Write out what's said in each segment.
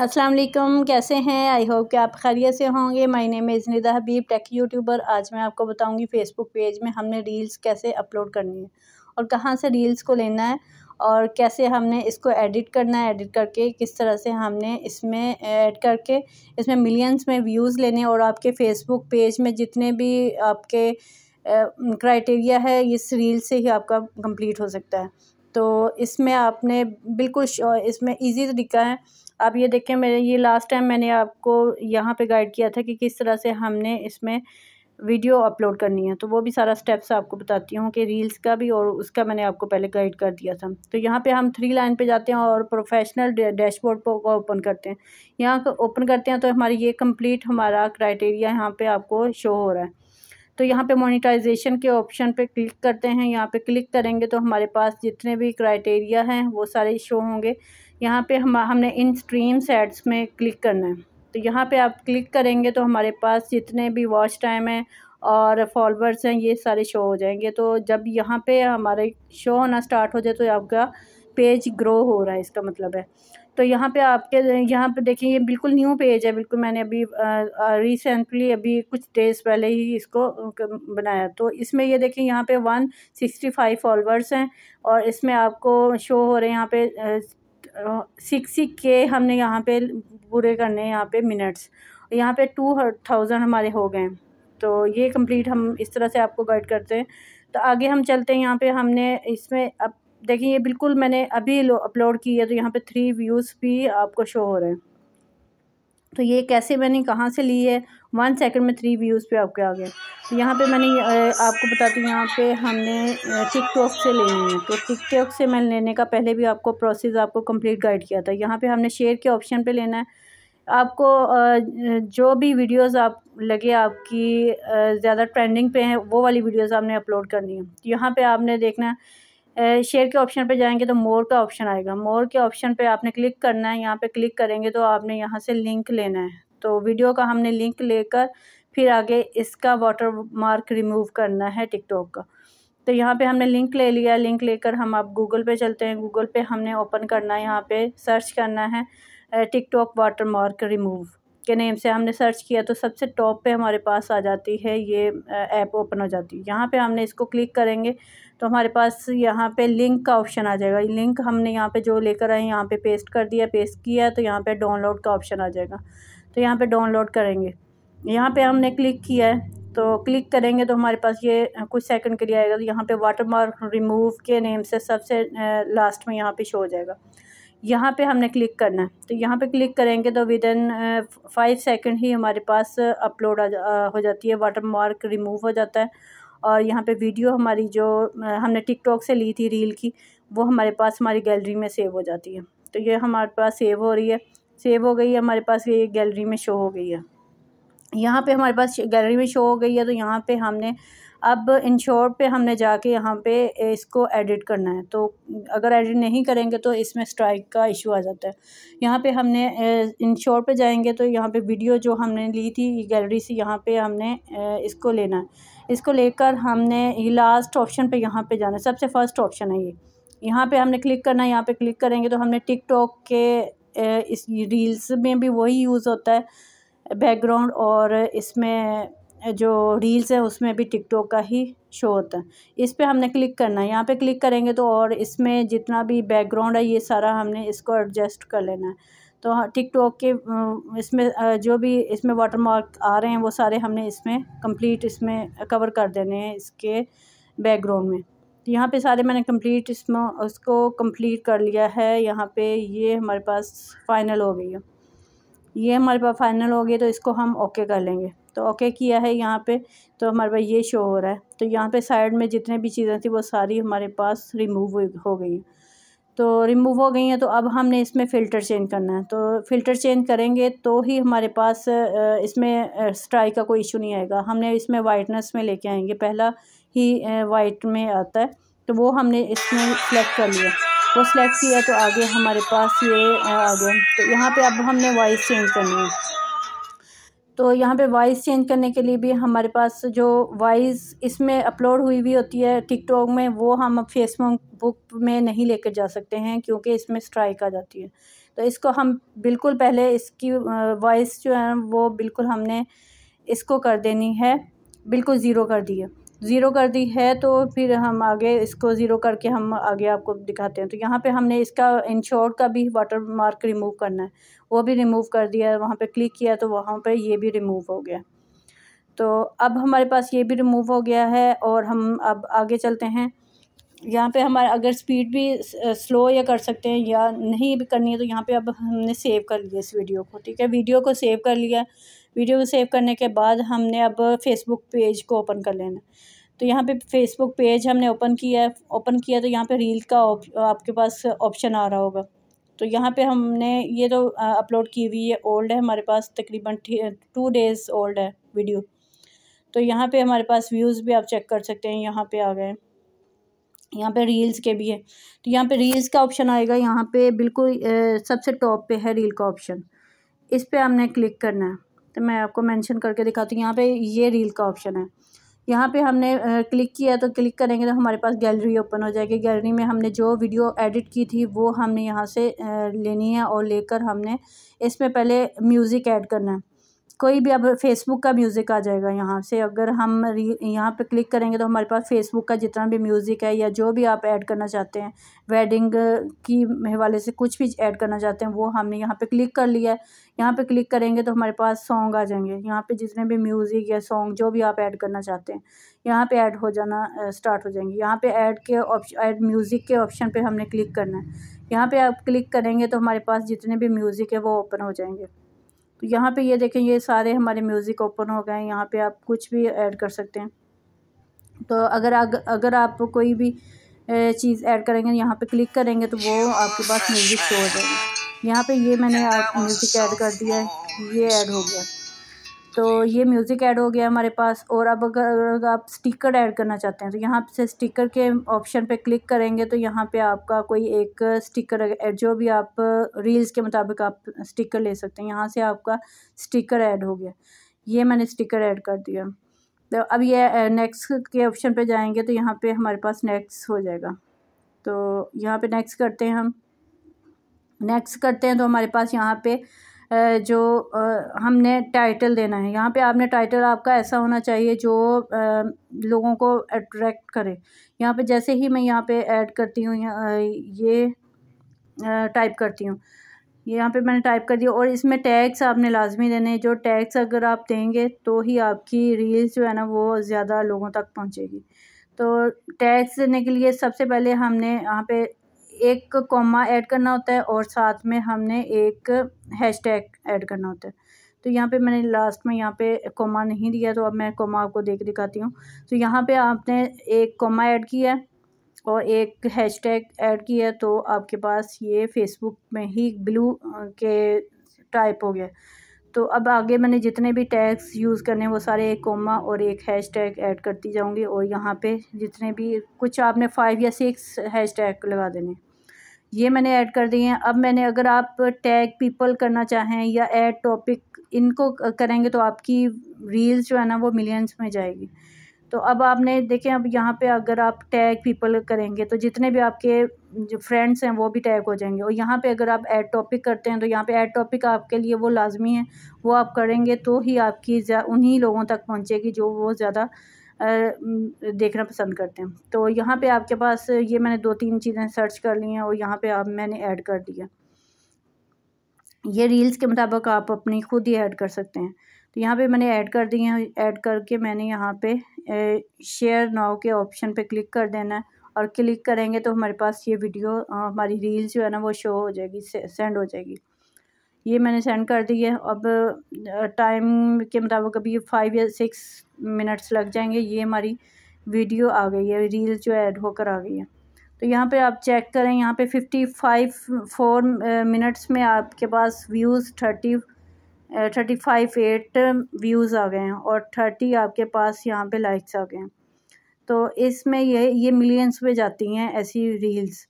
अस्सलाम वालेकुम कैसे हैं आई होप कि आप खैरियत से होंगे my name is Nida Habib tech YouTuber आज मैं आपको बताऊंगी फेसबुक पेज में हमने रील्स कैसे अपलोड करनी है और कहाँ से रील्स को लेना है और कैसे हमने इसको एडिट करना है एडिट करके किस तरह से हमने इसमें ऐड करके इसमें मिलियंस में व्यूज़ लेने और आपके फेसबुक पेज में जितने भी आपके क्राइटेरिया है इस रील से ही आपका कंप्लीट हो सकता है तो इसमें आपने बिल्कुल इसमें ईजी तरीका है अब ये देखिए मेरे ये लास्ट टाइम मैंने आपको यहाँ पे गाइड किया था कि किस तरह से हमने इसमें वीडियो अपलोड करनी है तो वो भी सारा स्टेप्स आपको बताती हूँ कि रील्स का भी और उसका मैंने आपको पहले गाइड कर दिया था तो यहाँ पे हम थ्री लाइन पे जाते हैं और प्रोफेशनल डैशबोर्ड पर ओपन करते हैं यहाँ ओपन करते हैं तो हमारी ये कंप्लीट हमारा क्राइटेरिया यहाँ पर आपको शो हो रहा है तो यहाँ पे मोनेटाइजेशन के ऑप्शन पे क्लिक करते हैं यहाँ पे क्लिक करेंगे तो हमारे पास जितने भी क्राइटेरिया हैं वो सारे शो होंगे यहाँ पे हम हमने इन स्ट्रीम सेट्स में क्लिक करना है तो यहाँ पे आप क्लिक करेंगे तो हमारे पास जितने भी वॉच टाइम हैं और फॉलोअर्स हैं ये सारे शो हो जाएंगे तो जब यहाँ पर हमारे शो होना स्टार्ट हो जाए तो आपका पेज ग्रो हो रहा है इसका मतलब है तो यहाँ पे आपके यहाँ पे देखिए ये बिल्कुल न्यू पेज है बिल्कुल मैंने अभी रिसेंटली अभी कुछ डेज पहले ही इसको बनाया तो इसमें ये देखें यहाँ पे वन सिक्सटी फाइव फॉलोअर्स हैं और इसमें आपको शो हो रहे हैं यहाँ पे सिक्स के हमने यहाँ पे पूरे करने हैं यहाँ पे मिनट्स यहाँ पे टू थाउजेंड हमारे हो गए तो ये कंप्लीट हम इस तरह से आपको गाइड करते हैं तो आगे हम चलते हैं यहाँ पे हमने इसमें अब देखिए ये बिल्कुल मैंने अभी अपलोड की है तो यहाँ पे थ्री व्यूज़ भी आपको शो हो रहे हैं तो ये कैसे मैंने कहाँ से ली है वन सेकंड में थ्री व्यूज़ पे आपके आ गए तो यहाँ पे मैंने आपको बताती हूँ यहाँ पे हमने टिकटॉक से लेनी है तो टिकटॉक से मैंने लेने का पहले भी आपको प्रोसेस आपको कंप्लीट गाइड किया था यहाँ पे हमने शेयर के ऑप्शन पे लेना है आपको जो भी वीडियोस आप लगे आपकी ज़्यादा ट्रेंडिंग पे हैं वो वाली वीडियोस आपने अपलोड करनी है यहाँ पे आपने देखना है शेयर के ऑप्शन पर जाएंगे तो मोर का ऑप्शन आएगा मोर के ऑप्शन पर आपने क्लिक करना है यहाँ पर क्लिक करेंगे तो आपने यहाँ से लिंक लेना है तो वीडियो का हमने लिंक लेकर फिर आगे इसका वाटर मार्क रिमूव करना है टिकटॉक का तो यहाँ पे हमने लिंक ले लिया लिंक लेकर हम आप गूगल पे चलते हैं गूगल पे हमने ओपन करना है यहाँ पे सर्च करना है टिकटॉक वाटर मार्क रिमूव के नेम से हमने सर्च किया तो सबसे टॉप पे हमारे पास आ जाती है ये ऐप ओपन हो जाती है यहाँ पे हमने इसको क्लिक करेंगे तो हमारे पास यहाँ पे लिंक का ऑप्शन आ जाएगा लिंक हमने यहाँ पे जो लेकर आए यहाँ पे पेस्ट कर दिया पेस्ट किया तो यहाँ पे डाउनलोड का ऑप्शन आ जाएगा तो यहाँ पे डाउनलोड करेंगे यहाँ पे हमने क्लिक किया है तो क्लिक करेंगे तो हमारे पास ये कुछ सेकंड के लिए आएगा तो यहाँ पे वाटरमार्क रिमूव के नेम से सबसे लास्ट में यहाँ पे शो हो जाएगा यहाँ पे हमने क्लिक करना है तो यहाँ पे क्लिक करेंगे तो विद इन फाइव सेकेंड ही हमारे पास अपलोड हो जाती है वाटर मार्क रिमूव हो जाता है और यहाँ पे वीडियो हमारी जो हमने टिकटॉक से ली थी रील की वो हमारे पास हमारी गैलरी में सेव हो जाती है तो ये हमारे पास सेव हो रही है सेव हो गई है हमारे पास ये गैलरी में शो हो गई है यहाँ पे हमारे पास गैलरी में शो हो गई है तो यहाँ पे हमने अब इंश्योर पे हमने जाके यहाँ पे इसको एडिट करना है तो अगर एडिट नहीं करेंगे तो इसमें स्ट्राइक का इशू आ जाता है यहाँ पे हमने इंश्योर पे जाएंगे तो यहाँ पे वीडियो जो हमने ली थी गैलरी से यहाँ पे हमने इसको लेना है इसको लेकर हमने लास्ट ऑप्शन पे यहाँ पे जाना है सबसे फ़र्स्ट ऑप्शन है ये यहाँ पर हमने क्लिक करना है यहाँ पर क्लिक करेंगे तो हमने टिकटॉक के इस रील्स में भी वही यूज़ होता है बैकग्राउंड और इसमें जो रील्स है उसमें भी टिकटॉक का ही शो होता है इस पर हमने क्लिक करना है यहाँ पे क्लिक करेंगे तो और इसमें जितना भी बैकग्राउंड है ये सारा हमने इसको एडजस्ट कर लेना है तो हाँ, टिकटॉक के इसमें जो भी इसमें वाटर मार्क आ रहे हैं वो सारे हमने इसमें कंप्लीट इसमें कवर कर देने हैं इसके बैकग्राउंड में तो यहाँ पे सारे मैंने कंप्लीट इसमें उसको कंप्लीट कर लिया है यहाँ पे ये हमारे पास फाइनल हो गई है ये हमारे पास फाइनल हो गई तो इसको हम ओके कर लेंगे तो ओके किया है यहाँ पे तो हमारे पास ये शो हो रहा है तो यहाँ पे साइड में जितने भी चीज़ें थी वो सारी हमारे पास रिमूव हो गई हैं तो रिमूव हो गई हैं तो अब हमने इसमें फ़िल्टर चेंज करना है तो फ़िल्टर चेंज करेंगे तो ही हमारे पास इसमें स्ट्राइक का कोई इशू नहीं आएगा हमने इसमें वाइटनेस में लेके आएंगे पहला ही वाइट में आता है तो वो हमने इसमें सेलेक्ट कर लिया वो सेलेक्ट किया तो आगे हमारे पास ये आ गया तो यहाँ पे अब हमने वॉइस चेंज करनी है तो यहाँ पे वॉइस चेंज करने के लिए भी हमारे पास जो वॉइस इसमें अपलोड हुई हुई होती है टिकटॉक में वो हम अब फेसबुक में नहीं लेकर जा सकते हैं क्योंकि इसमें स्ट्राइक आ जाती है तो इसको हम बिल्कुल पहले इसकी वॉइस जो है वो बिल्कुल हमने इसको कर देनी है बिल्कुल ज़ीरो कर दी है ज़ीरो कर दी है तो फिर हम आगे इसको ज़ीरो करके हम आगे आपको दिखाते हैं तो यहाँ पे हमने इसका इंश्योर का भी वाटर मार्क रिमूव करना है वो भी रिमूव कर दिया वहाँ पर क्लिक किया तो वहाँ पे ये भी रिमूव हो गया तो अब हमारे पास ये भी रिमूव हो गया है और हम अब आगे चलते हैं यहाँ पे हमारा अगर स्पीड भी स्लो या कर सकते हैं या नहीं भी करनी है तो यहाँ पे अब हमने सेव कर लिया इस वीडियो को ठीक है वीडियो को सेव कर लिया वीडियो को सेव करने के बाद हमने अब फेसबुक पेज को ओपन कर लेना तो यहाँ पे फेसबुक पेज हमने ओपन किया है ओपन किया तो यहाँ पे रील का आपके पास ऑप्शन आ रहा होगा तो यहाँ पे हमने ये तो अपलोड की हुई है ओल्ड है हमारे पास तकरीबन टू डेज़ ओल्ड है वीडियो तो यहाँ पे हमारे पास व्यूज़ भी आप चेक कर सकते हैं यहाँ पे आ गए यहाँ पे रील्स के भी है तो यहाँ पे रील्स का ऑप्शन आएगा यहाँ पे बिल्कुल सबसे टॉप पे है रील का ऑप्शन इस पर हमने क्लिक करना है तो मैं आपको मेंशन करके दिखाती हूँ यहाँ पे ये रील का ऑप्शन है यहाँ पे हमने क्लिक किया तो क्लिक करेंगे तो हमारे पास गैलरी ओपन हो जाएगी गैलरी में हमने जो वीडियो एडिट की थी वो हमने यहाँ से लेनी है और लेकर हमने इसमें पहले म्यूज़िक ऐड करना है कोई भी अब फेसबुक का म्यूज़िक आ जाएगा यहाँ से अगर हम यहाँ पे क्लिक करेंगे तो हमारे पास फेसबुक का जितना भी म्यूज़िक है या जो भी आप ऐड करना चाहते हैं वेडिंग की हवाले से कुछ भी ऐड करना चाहते हैं वो हमने यहाँ पे क्लिक कर लिया है यहाँ पे क्लिक करेंगे तो हमारे पास सॉन्ग आ जाएंगे यहाँ पे जितने भी म्यूज़िक या सॉन्ग जो भी आप ऐड करना चाहते हैं यहाँ पर ऐड हो जाना स्टार्ट हो जाएंगे यहाँ पर ऐड के ऑप्शन ऐड म्यूज़िक के ऑप्शन पर हमने क्लिक करना है यहाँ पर आप क्लिक करेंगे तो हमारे पास जितने भी म्यूज़िक है वो ओपन हो जाएंगे तो यहाँ पे ये देखें ये सारे हमारे म्यूज़िक ओपन हो गए हैं यहाँ पे आप कुछ भी ऐड कर सकते हैं तो अगर अग, अगर आप कोई भी चीज़ ऐड करेंगे यहाँ पे क्लिक करेंगे तो वो आपके पास म्यूज़िक शो हो जाएगा यहाँ पे ये मैंने म्यूज़िक ऐड कर दिया है ये ऐड हो गया तो ये म्यूज़िक ऐड हो गया हमारे पास और अब अगर आप स्टिकर ऐड करना चाहते हैं तो यहाँ से स्टिकर के ऑप्शन पे क्लिक करेंगे तो यहाँ पे आपका कोई एक स्टिकर जो भी आप रील्स के मुताबिक आप स्टिकर ले सकते हैं यहाँ से आपका स्टिकर ऐड हो गया ये मैंने स्टिकर ऐड कर दिया तो अब ये नेक्स्ट के ऑप्शन पर जाएँगे तो यहाँ पर हमारे पास नेक्स्ट हो जाएगा तो यहाँ पर नेक्स्ट करते हैं हम नेक्स्ट करते हैं तो हमारे पास यहाँ पर जो हमने टाइटल देना है यहाँ पे आपने टाइटल आपका ऐसा होना चाहिए जो लोगों को अट्रैक्ट करे यहाँ पे जैसे ही मैं यहाँ पे ऐड करती हूँ ये टाइप करती हूँ यहाँ पे मैंने टाइप कर दिया और इसमें टैग्स आपने लाजमी देने हैं जो टैग्स अगर आप देंगे तो ही आपकी रील्स जो है ना वो ज़्यादा लोगों तक पहुँचेगी तो टैग्स देने के लिए सबसे पहले हमने यहाँ पे एक कॉमा ऐड करना होता है और साथ में हमने एक हैशटैग ऐड करना होता है तो यहाँ पे मैंने लास्ट में यहाँ पे कॉमा नहीं दिया तो अब मैं कॉमा आपको देख दिखाती हूँ तो यहाँ पे आपने एक कोमा ऐड किया है और एक हैशटैग ऐड किया है तो आपके पास ये फेसबुक में ही ब्लू के टाइप हो गया तो अब आगे मैंने जितने भी टैग्स यूज़ करने वो सारे एक कोमा और एक हैश टैग ऐड करती जाऊँगी और यहाँ पे जितने भी कुछ आपने फ़ाइव या सिक्स हैश टैग लगा देने ये मैंने ऐड कर दिए हैं अब मैंने अगर आप टैग पीपल करना चाहें या ऐड टॉपिक इनको करेंगे तो आपकी रील्स जो है ना वो मिलियंस में जाएगी तो अब आपने देखें अब यहाँ पे अगर आप टैग पीपल करेंगे तो जितने भी आपके जो फ्रेंड्स हैं वो भी टैग हो जाएंगे और यहाँ पे अगर आप ऐड टॉपिक करते हैं तो यहाँ पे ऐड टॉपिक आपके लिए वो लाजमी है वो आप करेंगे तो ही आपकी उन्हीं लोगों तक पहुँचेगी जो वो ज़्यादा देखना पसंद करते हैं तो यहाँ पर आपके पास ये मैंने दो तीन चीज़ें सर्च कर ली हैं और यहाँ पर आप मैंने ऐड कर दिया ये रील्स के मुताबिक आप अपनी खुद ही ऐड कर सकते हैं तो यहाँ पे मैंने ऐड कर दी हैं ऐड करके मैंने यहाँ पे शेयर नाव के ऑप्शन पे क्लिक कर देना है और क्लिक करेंगे तो हमारे पास ये वीडियो हमारी रील्स जो है ना वो शो हो जाएगी सेंड हो जाएगी ये मैंने सेंड कर दी है अब टाइम के मुताबिक अभी फाइव या सिक्स मिनट्स लग जाएंगे ये हमारी वीडियो आ गई है रील जो ऐड होकर आ गई है तो यहाँ पे आप चेक करें यहाँ पे फिफ्टी फाइव फोर मिनट्स में आपके पास views thirty thirty five eight views um, आ गए हैं और थर्टी आपके पास यहाँ पे लाइक्स आ गए हैं तो इसमें ये ये मिलियंस में जाती हैं ऐसी रील्स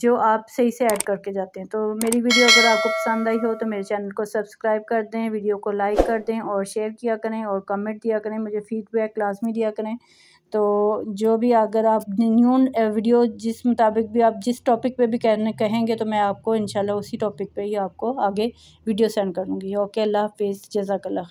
जो आप सही से ऐड करके जाते हैं तो मेरी वीडियो अगर आपको पसंद आई हो तो मेरे चैनल को सब्सक्राइब कर दें वीडियो को लाइक कर दें और शेयर किया करें और कमेंट दिया करें मुझे फ़ीडबैक लाजमी दिया करें तो जो भी अगर आप न्यू वीडियो जिस मुताबिक भी आप जिस टॉपिक पे भी कहने कहेंगे तो मैं आपको इंशाल्लाह उसी टॉपिक पे ही आपको आगे वीडियो सेंड करूँगी ओके अल्लाह हाफिज़ जजाकल्ला